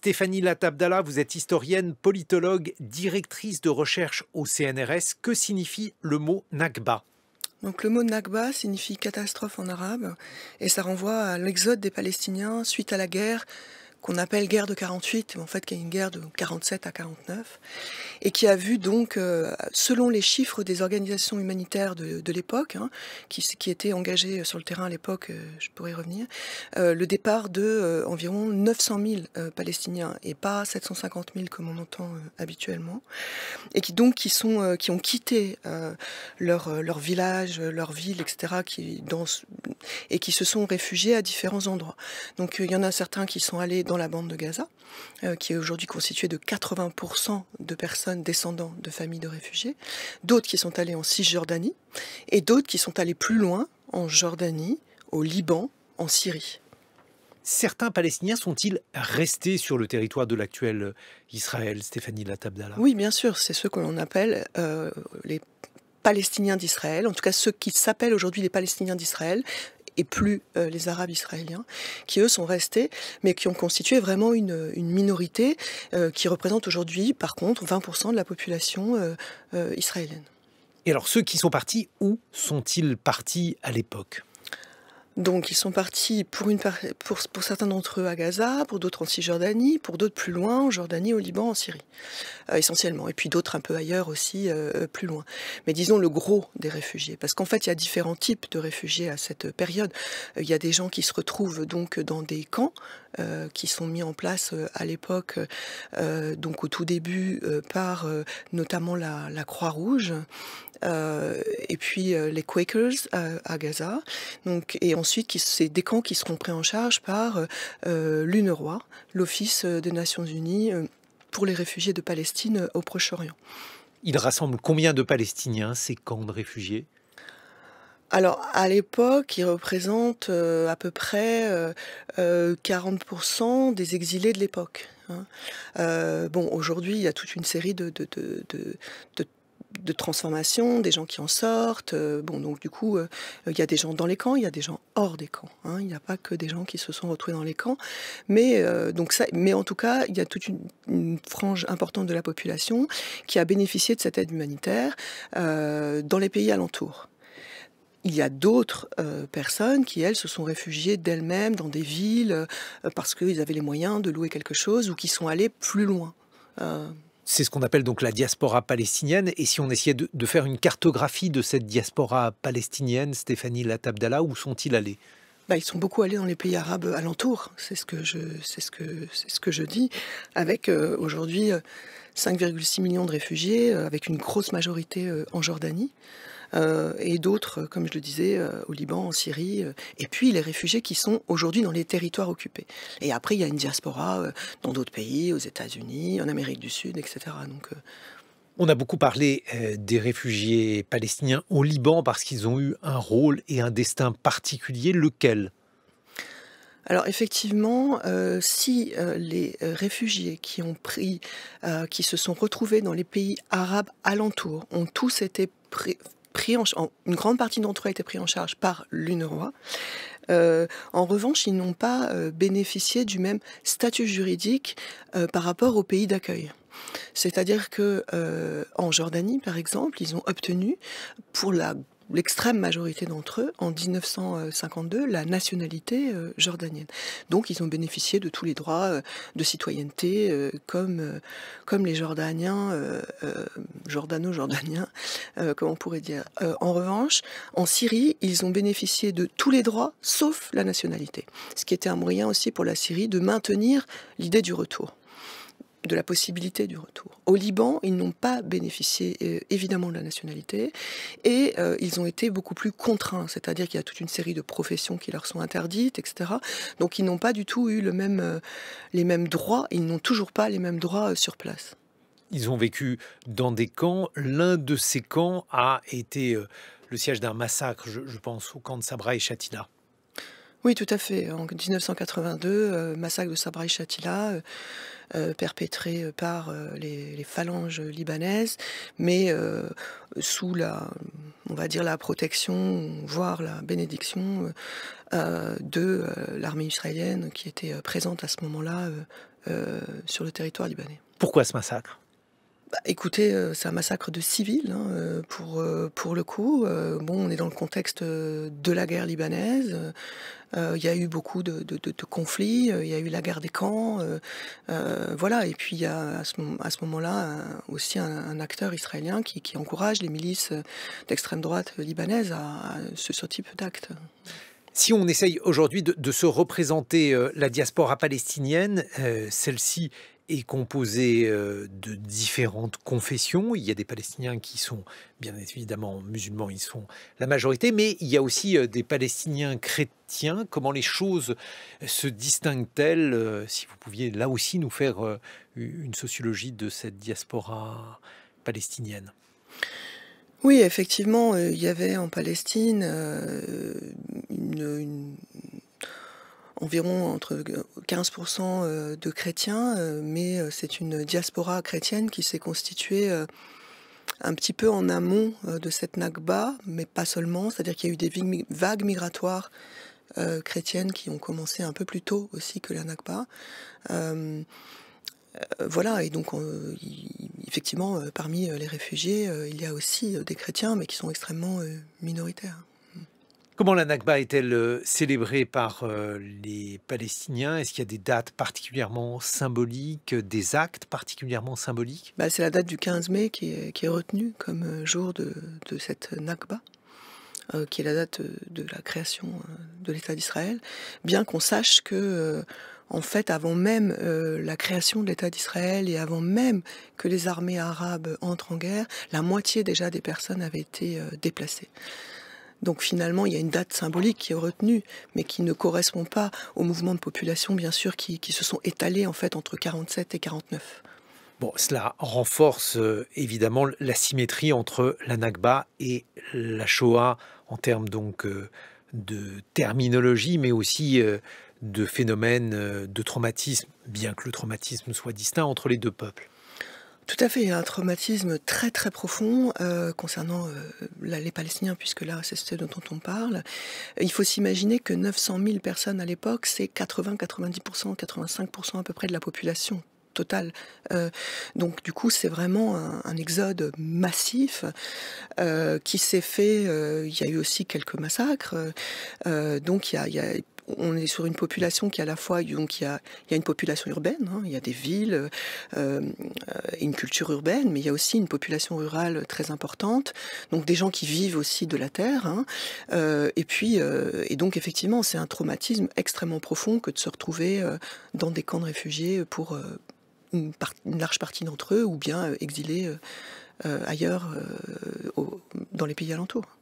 Stéphanie Latabdala, vous êtes historienne, politologue, directrice de recherche au CNRS. Que signifie le mot Nakba donc le mot Nakba signifie catastrophe en arabe et ça renvoie à l'exode des Palestiniens suite à la guerre qu'on appelle guerre de 48, mais en fait qui est une guerre de 47 à 49, et qui a vu donc, euh, selon les chiffres des organisations humanitaires de, l'époque, hein, qui, qui, étaient engagées sur le terrain à l'époque, euh, je pourrais y revenir, euh, le départ de environ 900 000 Palestiniens et pas 750 000 comme on entend habituellement, et qui donc qui sont qui ont quitté leur leur village, leur ville, etc. qui dans, et qui se sont réfugiés à différents endroits. Donc il y en a certains qui sont allés dans la bande de Gaza, euh, qui est aujourd'hui constituée de 80% de personnes descendant de familles de réfugiés, d'autres qui sont allés en Cisjordanie, et d'autres qui sont allés plus loin, en Jordanie, au Liban, en Syrie. Certains Palestiniens sont-ils restés sur le territoire de l'actuel Israël, Stéphanie Latabdala Oui, bien sûr, c'est ce que l'on appelle euh, les Palestiniens d'Israël, en tout cas ceux qui s'appellent aujourd'hui les Palestiniens d'Israël, et plus euh, les Arabes israéliens, qui eux sont restés, mais qui ont constitué vraiment une, minorité euh, qui représente aujourd'hui, par contre, 20% de la population euh, israélienne. Et alors ceux qui sont partis, où sont-ils partis à l'époque donc ils sont partis pour, une, pour, pour certains d'entre eux à Gaza, pour d'autres en Cisjordanie, pour d'autres plus loin, en Jordanie, au Liban, en Syrie, euh, essentiellement. Et puis d'autres un peu ailleurs aussi, euh, euh, plus loin. Mais disons le gros des réfugiés. Parce qu'en fait, il y a différents types de réfugiés à cette période. Il y a des gens qui se retrouvent donc dans des camps, euh, qui sont mis en place euh, à l'époque, euh, donc au tout début, par notamment la, Croix-Rouge. et puis les Quakers à, Gaza, donc et ensuite c'est des camps qui seront pris en charge par l'UNRWA, l'Office des Nations Unies pour les réfugiés de Palestine au Proche-Orient. Il rassemble combien de Palestiniens ces camps de réfugiés alors à l'époque, ils représentent euh, à peu près euh, 40% euh, des exilés de l'époque. Hein. Euh, bon, aujourd'hui, il y a toute une série de, de, de, de de transformation, des gens qui en sortent. bon, donc du coup, il y a des gens dans les camps, il y a des gens hors des camps. Hein. Il n'y a pas que des gens qui se sont retrouvés dans les camps. Mais, donc ça, mais en tout cas, il y a toute une, une, frange importante de la population qui a bénéficié de cette aide humanitaire dans les pays alentours. Il y a d'autres euh, personnes qui, elles, se sont réfugiées d'elles-mêmes dans des villes euh, parce qu'ils avaient les moyens de louer quelque chose ou qui sont allées plus loin. Euh, c'est ce qu'on appelle donc la diaspora palestinienne. Et si on essayait de, faire une cartographie de cette diaspora palestinienne, Stéphanie Latabdallah, où sont-ils allés bah, ils sont beaucoup allés dans les pays arabes alentours, c'est ce que je, c'est ce que, c'est ce que je dis, avec aujourd'hui 5,6 millions de réfugiés, avec une grosse majorité en Jordanie. Euh, et d'autres, euh, comme je le disais, euh, au Liban, en Syrie, et puis les réfugiés qui sont aujourd'hui dans les territoires occupés. Et après, il y a une diaspora dans d'autres pays, aux États-Unis, en Amérique du Sud, etc. Donc, on a beaucoup parlé des réfugiés palestiniens au Liban parce qu'ils ont eu un rôle et un destin particulier, lequel alors effectivement, si les réfugiés qui ont pris, qui se sont retrouvés dans les pays arabes alentours, ont tous été pris en, une grande partie d'entre eux a été pris en charge par l'UNRWA. Euh, en revanche, ils n'ont pas euh, bénéficié du même statut juridique euh, par rapport au pays d'accueil. C'est-à-dire que en Jordanie, par exemple, ils ont obtenu, pour la l'extrême majorité d'entre eux, en 1952, la nationalité euh, jordanienne. Donc ils ont bénéficié de tous les droits euh, de citoyenneté euh, comme, comme les Jordaniens, jordano-jordaniens, comme on pourrait dire. en revanche, en Syrie, ils ont bénéficié de tous les droits sauf la nationalité, ce qui était un moyen aussi pour la Syrie de maintenir l'idée du retour de la possibilité du retour. Au Liban, ils n'ont pas bénéficié euh, évidemment de la nationalité et euh, ils ont été beaucoup plus contraints, c'est-à-dire qu'il y a toute une série de professions qui leur sont interdites, etc. Donc ils n'ont pas du tout eu euh, les mêmes droits, ils n'ont toujours pas les mêmes droits sur place. Ils ont vécu dans des camps. L'un de ces camps a été le siège d'un massacre, je, pense, au camp de Sabra et Chatila. Oui, tout à fait. En 1982, massacre de Sabra et Chatila. Euh, perpétrés euh, par euh, les, phalanges libanaises, mais sous la, on va dire la protection, voire la bénédiction de l'armée israélienne qui était présente à ce moment-là sur le territoire libanais. Pourquoi ce massacre bah, écoutez, c'est un massacre de civils, hein, pour, pour le coup. bon, on est dans le contexte de la guerre libanaise. Euh, il y a eu beaucoup de, conflits, euh, il y a eu la guerre des camps, euh, voilà. Et puis il y a à ce, moment-là aussi un, acteur israélien qui, encourage les milices d'extrême droite libanaise à, ce, type d'actes. Si on essaye aujourd'hui de, se représenter la diaspora palestinienne, celle-ci est composé euh, de différentes confessions. Il y a des Palestiniens qui sont bien évidemment musulmans, ils sont la majorité, mais il y a aussi euh, des Palestiniens chrétiens. Comment les choses euh, se distinguent-elles Si vous pouviez là aussi nous faire une sociologie de cette diaspora palestinienne. Oui, effectivement, il y avait en Palestine une, une environ entre 15% euh, de chrétiens, euh, mais euh, c'est une diaspora chrétienne qui s'est constituée un petit peu en amont de cette Nakba, mais pas seulement, c'est-à-dire qu'il y a eu des vagues migratoires chrétiennes qui ont commencé un peu plus tôt aussi que la Nakba. voilà, et donc effectivement, parmi les réfugiés, il y a aussi des chrétiens, mais qui sont extrêmement minoritaires. Comment la Nakba est-elle euh, célébrée par euh, les Palestiniens Est-ce qu'il y a des dates particulièrement symboliques, euh, des actes particulièrement symboliques bah, C'est la date du 15 mai qui est, retenue comme jour de, cette Nakba. qui est la date de la création de l'État d'Israël, bien qu'on sache que, en fait, avant même la création de l'État d'Israël et avant même que les armées arabes entrent en guerre, la moitié déjà des personnes avaient été déplacées. Donc finalement, il y a une date symbolique qui est retenue, mais qui ne correspond pas aux mouvements de population, bien sûr, qui, se sont étalés en fait entre 47 et 49. Bon, cela renforce euh, évidemment la symétrie entre la Nakba et la Shoah en termes donc euh, de terminologie, mais aussi euh, de phénomènes de traumatisme, bien que le traumatisme soit distinct entre les deux peuples. Tout à fait, un traumatisme très très profond euh, concernant euh, les Palestiniens, puisque là c'est ce dont on parle. Il faut s'imaginer que 900 000 personnes à l'époque, c'est 80, 90%, 85% à peu près de la population totale. Euh, donc du coup, c'est vraiment un, exode massif qui s'est fait. il y a eu aussi quelques massacres. donc il y a on est sur une population qui à la fois, donc il y a, une population urbaine, hein, il y a des villes, euh, euh, une culture urbaine, mais il y a aussi une population rurale très importante, donc des gens qui vivent aussi de la terre. Hein. Euh, et puis, donc effectivement, c'est un traumatisme extrêmement profond que de se retrouver dans des camps de réfugiés pour une, large partie d'entre eux, ou bien exilés ailleurs dans les pays alentours.